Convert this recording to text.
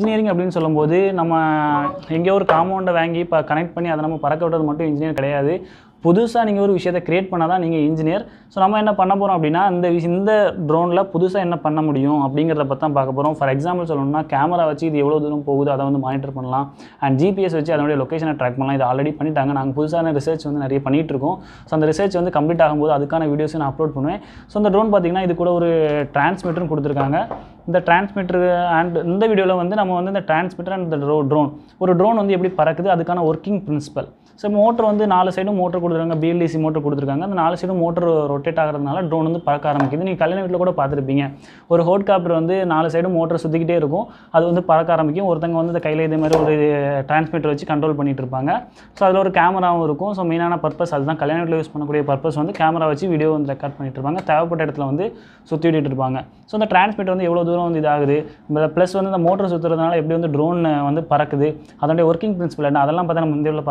engineering அப்படின்னு சொல்லும்போது நம்ம எங்கேயோ ஒரு காம்பவுண்டை வாங்கி இப்போ கனெக்ட் பண்ணி அதை நம்ம பறக்க விடுறது மட்டும் இன்ஜினியர் கிடையாது புதுசாக நீங்கள் ஒரு விஷயத்தை க்ரியேட் பண்ணால் தான் நீங்கள் இன்ஜினியர் ஸோ நம்ம என்ன பண்ண போகிறோம் அப்படின்னா இந்த இந்த ட்ரோனில் புதுசாக என்ன பண்ண முடியும் அப்படிங்கிறத பற்றி தான் பார்க்க போகிறோம் ஃபார் எக்ஸாம்பிள் சொல்லணும்னா கேமரா வச்சு இது எவ்வளோ தூரம் போகுது அதை வந்து மானிட்டர் பண்ணலாம் அண்ட் ஜிபிஎஸ் வச்சு அதனுடைய லொக்கேஷனை ட்ராக் பண்ணலாம் இது ஆல்ரெடி பண்ணிட்டாங்க நாங்கள் புதுசான ரிசர்ச் வந்து நிறைய பண்ணிகிட்டு இருக்கோம் ஸோ அந்த ரிசர்ச் வந்து கம்ப்ளீட் ஆகும்போது அதுக்கான வீடியோஸை நான் அப்லோட் பண்ணுவேன் ஸோ அந்த ட்ரோன் பார்த்திங்கன்னா இது கூட ஒரு டிரான்ஸ்மிட்டரும் கொடுத்துருக்காங்க இந்த டிரான்ஸ்மிட்டர் அண்ட் இந்த வீடியோவில் வந்து நம்ம வந்து இந்த டிரான்ஸ்மிட்டர் அண்ட் இந்த ட்ரோ ட்ரோன் ஒரு ட்ரோன் வந்து எப்படி பறக்குது அதுக்கான ஒர்க்கிங் பிரின்சிபல் ஸோ மோட்டர் வந்து நாலு சைடும் மோட்டர் கொடுத்துருக்காங்க பிஎல்டிசி மோட்டர் கொடுத்துருக்காங்க அந்த நாலு சைடும் மோட்டர் ரொட்டேட் ஆகிறதுனால ட்ரோன் வந்து பறக்க ஆரம்பிக்குது நீங்கள் கல்யாண வீட்டில் கூட பார்த்துருப்பீங்க ஒரு ஹோட்காப்டர் வந்து நாலு சைடும் மோட்டர் சுற்றிக்கிட்டே இருக்கும் அது வந்து பறக்க ஆரம்பிக்கும் ஒருத்தங்க வந்து இந்த கையில் இதே மாதிரி ஒரு டிரான்ஸ்மிட்டர் வச்சு கண்ட்ரோல் பண்ணிகிட்டு இருப்பாங்க ஸோ அதில் ஒரு கேமராவும் இருக்கும் ஸோ மெயினான பர்பஸ் அதுதான் கல்யாண வீட்டில் யூஸ் பண்ணக்கூடிய பர்பஸ் வந்து கேமரா வச்சு வீடியோ வந்து ரெக்கார்ட் பண்ணிட்டு இருப்பாங்க தேவைப்பட்ட இடத்துல வந்து விட்டுட்டு இருப்பாங்க ஸோ அந்த டிரான்ஸ்மிட்டர் வந்து எவ்வளோ தூரம் வந்து இதாகுது ப்ளஸ் வந்து இந்த மோட்டர் சுற்றுறதுனால எப்படி வந்து ட்ரோன் வந்து பறக்குது அதனுடைய ஒர்க்கிங் பிரின்சிபல் என்ன அதெல்லாம் பார்த்தா நம்ம இந்தியாவில்